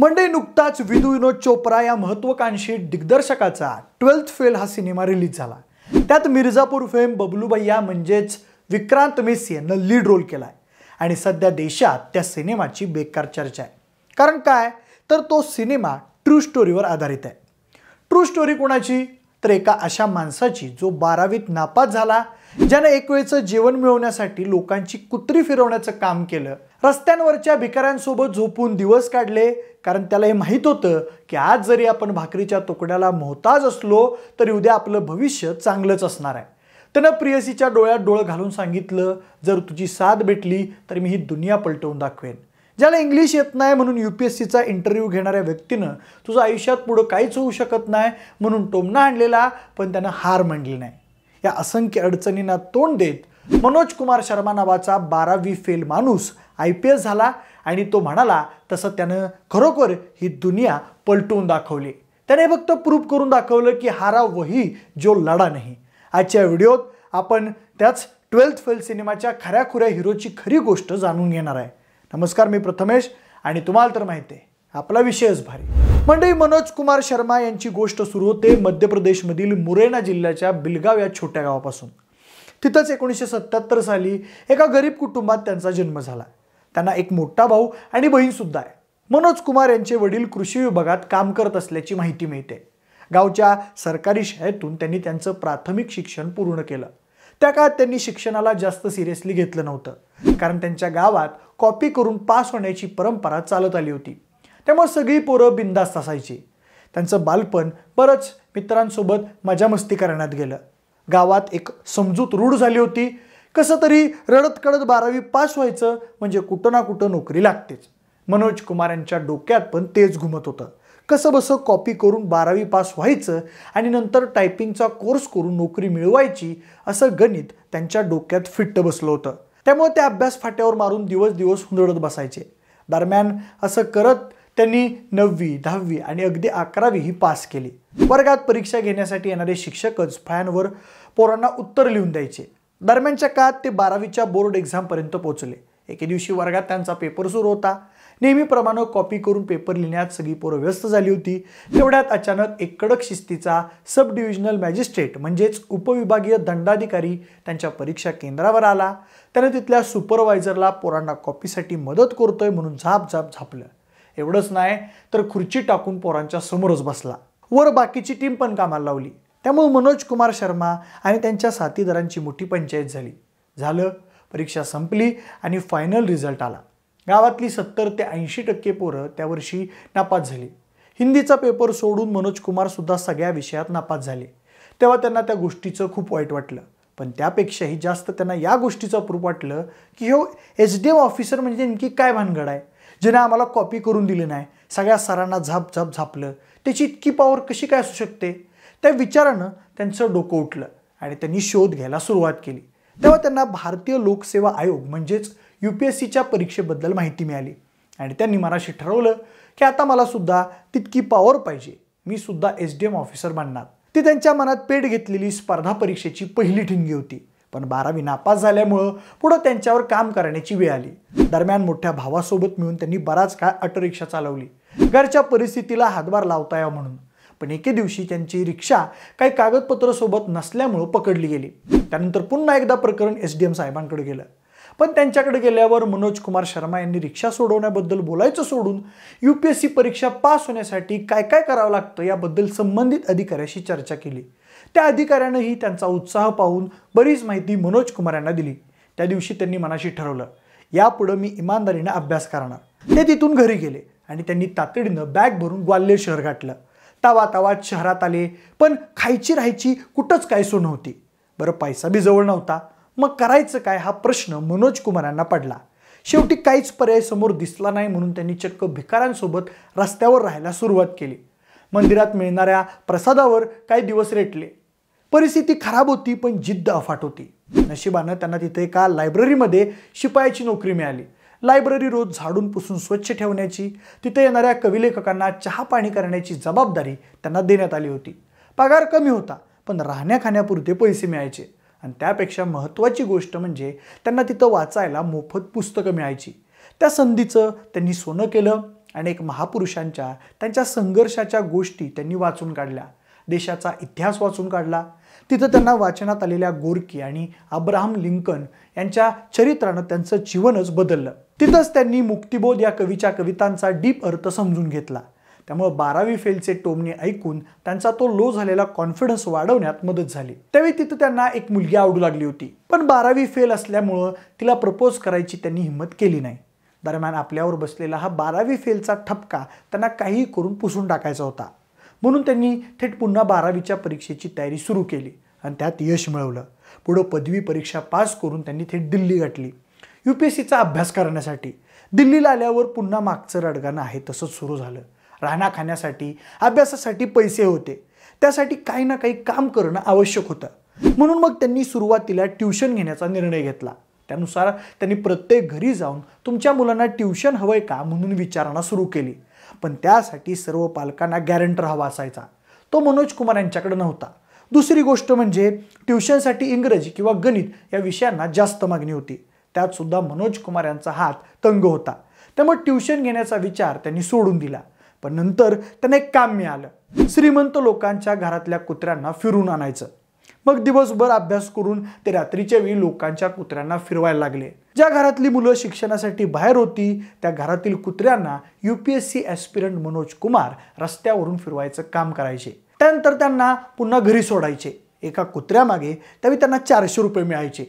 मंडई नुकताच विधू विनोद चोप्रा या महत्वाकांक्षी दिग्दर्शकाचा ट्वेल्थ फेल हा सिनेमा रिलीज झाला त्यात मिर्झापूर फेम बबलू म्हणजेच विक्रांत मेसी यांना लीड रोल केला आहे आणि सध्या देशात त्या सिनेमाची बेकार चर्चा आहे कारण काय तर तो सिनेमा ट्रू स्टोरीवर आधारित आहे ट्रू स्टोरी कोणाची तर एका अशा माणसाची जो बारावीत नापास झाला ज्याने एक वेळचं जेवण मिळवण्यासाठी लोकांची कुत्री फिरवण्याचं काम केलं रस्त्यांवरच्या भिकाऱ्यांसोबत झोपून दिवस काढले कारण त्याला हे माहीत होतं की आज जरी आपण भाकरीच्या तुकड्याला मोहताज असलो तरी उद्या आपलं भविष्य चांगलंच असणार आहे त्यानं प्रियसीच्या डोळ्यात डोळं घालून सांगितलं जर तुझी साथ भेटली तर मी ही दुनिया पलटवून दाखवेन ज्याला इंग्लिश येत नाही म्हणून यू पी एस सीचा इंटरव्ह्यू घेणाऱ्या व्यक्तीनं तुझं आयुष्यात पुढं काहीच होऊ शकत नाही म्हणून टोमणा आणलेला पण त्यानं हार मांडली नाही या असंख्य अडचणींना तोंड देत मनोज कुमार शर्मा नावाचा बारावी फेल माणूस आय पी एस झाला आणि तो म्हणाला तसं त्यानं खरोखर ही दुनिया पलटवून दाखवली त्याने फक्त प्रूफ करून दाखवलं की हारा वही जो लढा नाही आजच्या व्हिडिओत आपण त्याच ट्वेल्थ फेल सिनेमाच्या खऱ्या खुऱ्या हिरोची खरी गोष्ट जाणून घेणार आहे नमस्कार मी प्रथमेश आणि तुम्हाला तर माहिती आहे आपला विषयच भारी मंडळी मनोज कुमार शर्मा यांची गोष्ट सुरू होते मध्य प्रदेशमधील मुरैना जिल्ह्याच्या बिलगाव या छोट्या गावापासून तिथंच एकोणीसशे सत्त्याहत्तर साली एका गरीब कुटुंबात त्यांचा जन्म झाला त्यांना एक मोठा भाऊ आणि बहीणसुद्धा आहे मनोज कुमार यांचे वडील कृषी विभागात काम करत असल्याची माहिती मिळते गावच्या सरकारी शाळेतून त्यांनी त्यांचं प्राथमिक शिक्षण पूर्ण केलं त्या काळात त्यांनी शिक्षणाला जास्त सिरियसली घेतलं नव्हतं कारण त्यांच्या गावात कॉपी करून पास होण्याची परंपरा चालत आली होती त्यामुळे सगळी पोरं बिंदास्त असायची त्यांचं बालपण बरंच मित्रांसोबत मजा मस्ती करण्यात गेलं गावात एक समजूत रूढ झाली होती कसं तरी रडत कडत बारावी पास व्हायचं म्हणजे कुठं ना कुठं नोकरी लागतेच मनोज कुमार यांच्या डोक्यात पण तेच घुमत होतं कसं बसं कॉपी करून बारावी पास व्हायचं आणि नंतर टायपिंगचा कोर्स करून नोकरी मिळवायची असं गणित त्यांच्या डोक्यात फिट्ट बसलं होतं त्यामुळे त्या अभ्यास फाट्यावर मारून दिवस दिवस हुंदळत बसायचे दरम्यान असं करत त्यांनी नववी दहावी आणि अगदी अकरावी ही पास केली वर्गात परीक्षा घेण्यासाठी येणारे शिक्षकच फॅनवर पोरांना उत्तर लिहून द्यायचे दरम्यानच्या काळात ते बारावीच्या बोर्ड एक्झामपर्यंत पोहोचले एके दिवशी वर्गात त्यांचा पेपर सुरू होता नेहमीप्रमाणे कॉपी करून पेपर लिहिण्यात सगळी पोरं व्यस्त झाली होती तेवढ्यात अचानक एक कडक शिस्तीचा सब डिव्हिजनल मॅजिस्ट्रेट म्हणजेच उपविभागीय दंडाधिकारी त्यांच्या परीक्षा केंद्रावर आला त्याने तिथल्या सुपरवायझरला पोरांना कॉपीसाठी मदत करतोय म्हणून झाप झाप झापलं एवढंच नाही तर खुर्ची टाकून पोरांच्या समोरच बसला वर बाकीची टीम पण कामाला लावली त्यामुळे मनोज कुमार शर्मा आणि त्यांच्या साथीदारांची मोठी पंचायत झाली झालं परीक्षा संपली आणि फायनल रिझल्ट आला गावातली सत्तर ते ऐंशी टक्के पोरं त्या वर्षी नापास झाली हिंदीचा पेपर सोडून मनोज कुमार सुद्धा सगळ्या विषयात नापास झाले तेव्हा त्यांना त्या गोष्टीचं खूप वाईट वाटलं पण त्यापेक्षाही जास्त त्यांना या गोष्टीचं प्रूफ वाटलं की हो एच डी एम ऑफिसर म्हणजे नेमकी काय भानगड आहे ज्याने आम्हाला कॉपी करून दिली नाही सगळ्या सरांना झाप झाप झापलं त्याची इतकी पॉवर कशी काय असू शकते त्या विचारानं त्यांचं डोकं उठलं आणि त्यांनी शोध घ्यायला सुरुवात केली तेव्हा त्यांना भारतीय लोकसेवा आयोग म्हणजेच यू पी एस सीच्या परीक्षेबद्दल माहिती मिळाली आणि त्यांनी मनाशी ठरवलं की आता मला सुद्धा तितकी पॉवर पाहिजे मी सुद्धा एस डी एम ऑफिसर बनणार ती त्यांच्या मनात पेट घेतलेली स्पर्धा परीक्षेची पहिली ठिणगी होती पण बारावी नापास झाल्यामुळं पुढं त्यांच्यावर काम करण्याची वेळ आली दरम्यान मोठ्या भावासोबत मिळून त्यांनी बराच काळ रिक्षा चालवली घरच्या परिस्थितीला हातभार लावता या म्हणून पण एके दिवशी त्यांची रिक्षा काही कागदपत्र सोबत नसल्यामुळं पकडली गेली त्यानंतर पुन्हा एकदा प्रकरण एस डी एम साहेबांकडे गेलं पण त्यांच्याकडे गेल्यावर मनोज कुमार शर्मा यांनी रिक्षा सोडवण्याबद्दल बोलायचं सोडून यू पी एस सी परीक्षा पास होण्यासाठी काय काय करावं लागतं याबद्दल संबंधित अधिकाऱ्याशी चर्चा केली त्या अधिकाऱ्यानंही त्यांचा उत्साह पाहून बरीच माहिती मनोज कुमार यांना दिली त्या दिवशी त्यांनी मनाशी ठरवलं यापुढं मी इमानदारीनं अभ्यास करणार ते तिथून घरी गेले आणि त्यांनी तातडीनं बॅग भरून ग्वाल्हेर शहर गाठलं तावा तावात शहरात आले पण खायची राहायची कुठंच काय सोन होती बरं पैसा बी जवळ नव्हता मग करायचं काय हा प्रश्न मनोज कुमारांना पडला शेवटी काहीच पर्याय समोर दिसला नाही म्हणून त्यांनी चक्क भिकारांसोबत रस्त्यावर राहायला सुरुवात केली मंदिरात मिळणाऱ्या प्रसादावर काही दिवस रेटले परिस्थिती खराब होती पण जिद्द अफाट होती नशिबानं त्यांना तिथे एका लायब्ररीमध्ये शिपायाची नोकरी मिळाली लायब्ररी रोज झाडून पुसून स्वच्छ ठेवण्याची तिथे येणाऱ्या कविलेखकांना चहा पाणी करण्याची जबाबदारी त्यांना देण्यात आली होती पगार कमी होता पण राहण्या खाण्यापुरते पैसे मिळायचे आणि त्यापेक्षा महत्त्वाची गोष्ट म्हणजे त्यांना तिथं वाचायला मोफत पुस्तकं मिळायची त्या संधीचं त्यांनी सोनं केलं अनेक महापुरुषांच्या त्यांच्या संघर्षाच्या गोष्टी त्यांनी वाचून काढल्या देशाचा इतिहास वाचून काढला तिथं त्यांना वाचनात आलेल्या गोरकी आणि अब्राहम लिंकन यांच्या चरित्रानं त्यांचं जीवनच बदललं तिथंच त्यांनी मुक्तिबोध या कवीच्या कवितांचा डीप अर्थ समजून घेतला त्यामुळे बारावी फेलचे टोमने ऐकून त्यांचा तो लो झालेला कॉन्फिडन्स वाढवण्यात मदत झाली त्यावेळी तिथं त्यांना एक मुलगी आवडू लागली होती पण बारावी फेल असल्यामुळं तिला प्रपोज करायची त्यांनी हिंमत केली नाही दरम्यान आपल्यावर बसलेला हा बारावी फेलचा ठपका त्यांना काही करून पुसून टाकायचा होता म्हणून त्यांनी थेट पुन्हा बारावीच्या परीक्षेची तयारी सुरू केली आणि त्यात यश मिळवलं पुढं पदवी परीक्षा पास करून त्यांनी थेट दिल्ली गाठली यू पी एस सीचा अभ्यास करण्यासाठी दिल्लीला आल्यावर पुन्हा मागचं रडगाणं आहे तसंच सुरू झालं राहण्या खाण्यासाठी अभ्यासासाठी पैसे होते त्यासाठी काही ना काही काम करणं आवश्यक होतं म्हणून मग त्यांनी सुरुवातीला ट्युशन घेण्याचा निर्णय घेतला त्यानुसार त्यांनी प्रत्येक घरी जाऊन तुमच्या मुलांना ट्युशन हवंय का म्हणून विचारणा सुरू केली पण त्यासाठी सर्व पालकांना गॅरंटर हवा असायचा तो मनोज कुमार यांच्याकडे नव्हता दुसरी गोष्ट म्हणजे ट्युशनसाठी इंग्रजी किंवा गणित या विषयांना जास्त मागणी होती त्यात सुद्धा मनोज कुमार यांचा हात तंग होता त्यामुळे ट्युशन घेण्याचा विचार त्यांनी सोडून दिला पण नंतर त्यांना एक काम मिळालं श्रीमंत लोकांच्या घरातल्या कुत्र्यांना फिरून आणायचं मग दिवसभर अभ्यास करून ते रात्रीच्या वेळी लोकांच्या कुत्र्यांना फिरवायला लागले ज्या घरातली मुलं शिक्षणासाठी बाहेर होती त्या घरातील कुत्र्यांना युपीएससी एस्पिरंट मनोज कुमार रस्त्यावरून फिरवायचं काम करायचे त्यानंतर त्यांना पुन्हा घरी सोडायचे एका कुत्र्यामागे त्यावेळी त्यांना चारशे रुपये मिळायचे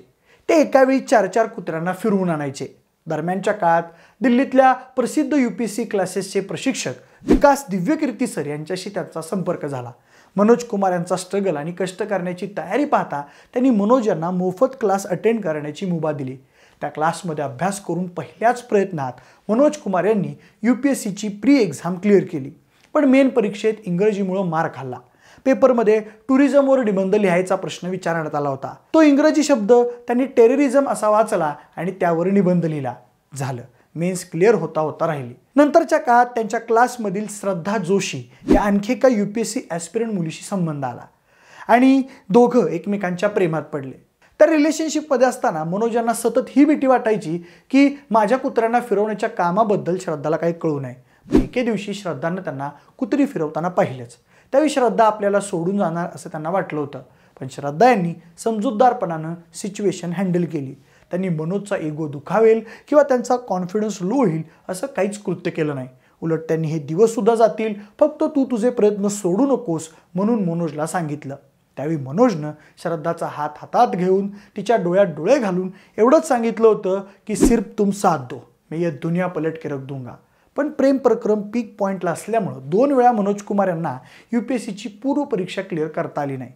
ते एकावेळी चार चार कुत्र्यांना फिरवून आणायचे दरम्यानच्या काळात दिल्लीतल्या प्रसिद्ध यू पी सी क्लासेसचे प्रशिक्षक विकास दिव्यकीर्ती सर यांच्याशी त्यांचा संपर्क झाला मनोज कुमार यांचा स्ट्रगल आणि कष्ट करण्याची तयारी पाहता त्यांनी मनोज यांना मोफत क्लास अटेंड करण्याची मुभा दिली त्या क्लासमध्ये अभ्यास करून पहिल्याच प्रयत्नात मनोज कुमार यांनी यू पी एस सीची प्री एक्झाम क्लिअर केली पण मेन परीक्षेत इंग्रजीमुळं मार खाल्ला पेपरमध्ये टुरिझमवर निबंध लिहायचा प्रश्न विचारण्यात आला होता तो इंग्रजी शब्द त्यांनी टेररिझम असा वाचला आणि त्यावर निबंध लिहिला झालं मेन्स क्लिअर होता होता राहिली नंतरच्या काळात त्यांच्या क्लासमधील श्रद्धा जोशी या आणखी एका U P S C aspirant मुलीशी संबंध आला आणि दोघं एकमेकांच्या प्रेमात पडले तर रिलेशनशिपमध्ये असताना मनोजांना सतत ही भीती वाटायची की माझ्या कुत्र्यांना फिरवण्याच्या कामाबद्दल श्रद्धाला काही कळू नये एके दिवशी श्रद्धानं त्यांना कुत्री फिरवताना पाहिलंच त्यावेळी श्रद्धा आपल्याला सोडून जाणार असं त्यांना वाटलं होतं पण श्रद्धा यांनी समजूतदारपणानं सिच्युएशन हँडल केली त्यांनी मनोजचा एगो दुखावेल किंवा त्यांचा कॉन्फिडन्स लो होईल असं काहीच कृत्य केलं नाही उलट त्यांनी हे दिवससुद्धा जातील फक्त तू तुझे प्रयत्न सोडू नकोस म्हणून मनोजला सांगितलं त्यावेळी मनोजनं श्रद्धाचा हात हातात घेऊन तिच्या डोळ्यात डोळे घालून एवढंच सांगितलं होतं की सिर्फ तुम साथ दो मी या दुनिया पलट के रख दूंगा पण प्रेम प्रक्रम पीक पॉईंटला असल्यामुळं दोन वेळा मनोज कुमार यांना यू पी एस सीची पूर्वपरीक्षा क्लिअर करता आली नाही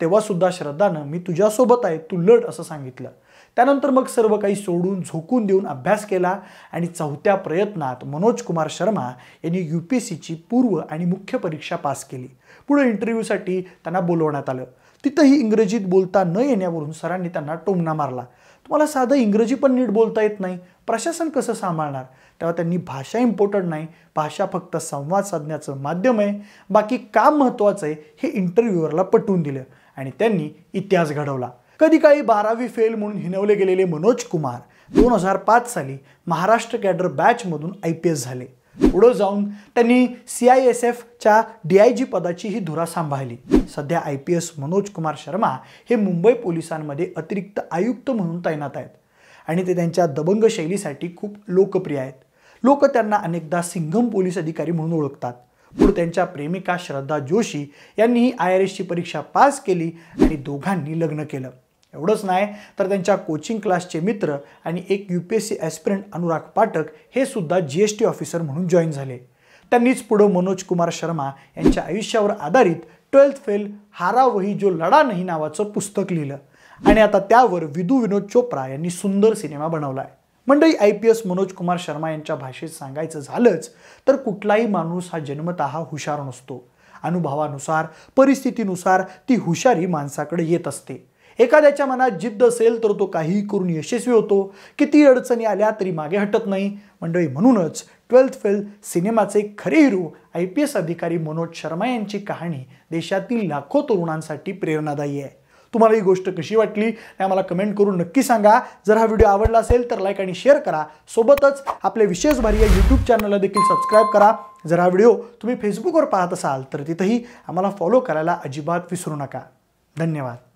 तेव्हासुद्धा श्रद्धानं मी तुझ्यासोबत आहे तू लढ असं सांगितलं त्यानंतर मग सर्व काही सोडून झोकून देऊन अभ्यास केला आणि चौथ्या प्रयत्नात मनोज कुमार शर्मा यांनी यू पी एस सीची पूर्व आणि मुख्य परीक्षा पास केली पुढे इंटरव्ह्यूसाठी त्यांना बोलवण्यात आलं तिथंही इंग्रजीत बोलता न येण्यावरून सरांनी त्यांना टोमणा मारला तुम्हाला साधं इंग्रजी पण नीट बोलता येत नाही प्रशासन कसं सांभाळणार तेव्हा त्यांनी भाषा इम्पॉर्टंट नाही भाषा फक्त संवाद साधण्याचं माध्यम आहे बाकी काम महत्त्वाचं आहे हे इंटरव्ह्यूवरला पटवून दिलं आणि त्यांनी इतिहास घडवला कधी काही बारावी फेल म्हणून हिनवले गेलेले मनोज कुमार दोन हजार पाच साली महाराष्ट्र कॅडर बॅचमधून आय पी एस झाले पुढं जाऊन त्यांनी सी आय एस एफच्या डी आय जी पदाची ही धुरा सांभाळली सध्या I P S Manoj Kumar Sharma हे मुंबई पोलिसांमध्ये अतिरिक्त आयुक्त म्हणून तैनात आहेत आणि ते त्यांच्या दबंग शैलीसाठी खूप लोकप्रिय आहेत लोक त्यांना अनेकदा सिंघम पोलीस अधिकारी म्हणून ओळखतात पुढे त्यांच्या प्रेमिका श्रद्धा जोशी यांनीही आय आर एसची परीक्षा पास केली आणि दोघांनी लग्न केलं एवढंच नाही तर त्यांच्या कोचिंग क्लासचे मित्र आणि एक U P S C aspirant Anurag Pathak हे सुद्धा जी एस टी ऑफिसर म्हणून जॉईन झाले त्यांनीच पुढं मनोज कुमार शर्मा यांच्या आयुष्यावर आधारित ट्वेल्थ फेल हारा वही जो लढा नाही नावाचं पुस्तक लिहिलं आणि आता त्यावर विदू विनोद चोप्रा यांनी सुंदर सिनेमा बनवला आहे मंडळी I P S Manoj Kumar Sharma यांच्या भाषेत सांगायचं झालंच तर कुठलाही माणूस हा जन्मत हुशार नसतो अनुभवानुसार परिस्थितीनुसार ती हुशारी माणसाकडे येत असते एखाद्याच्या मनात जिद्द असेल तर तो काहीही करून यशस्वी होतो किती अडचणी आल्या तरी मागे हटत नाही मंडळी म्हणूनच ट्वेल्थ फेल सिनेमाचे खरे हिरो आय पी एस अधिकारी मनोज शर्मा यांची कहाणी देशातील लाखो तरुणांसाठी प्रेरणादायी आहे तुम्हाला ही गोष्ट कशी वाटली हे आम्हाला कमेंट करून नक्की सांगा जर हा व्हिडिओ आवडला असेल तर लाईक आणि शेअर करा सोबतच आपल्या विशेष भारी या यूट्यूब चॅनलला देखील सबस्क्राईब करा जर हा व्हिडिओ तुम्ही फेसबुकवर पाहत असाल तर तिथंही आम्हाला फॉलो करायला अजिबात विसरू नका धन्यवाद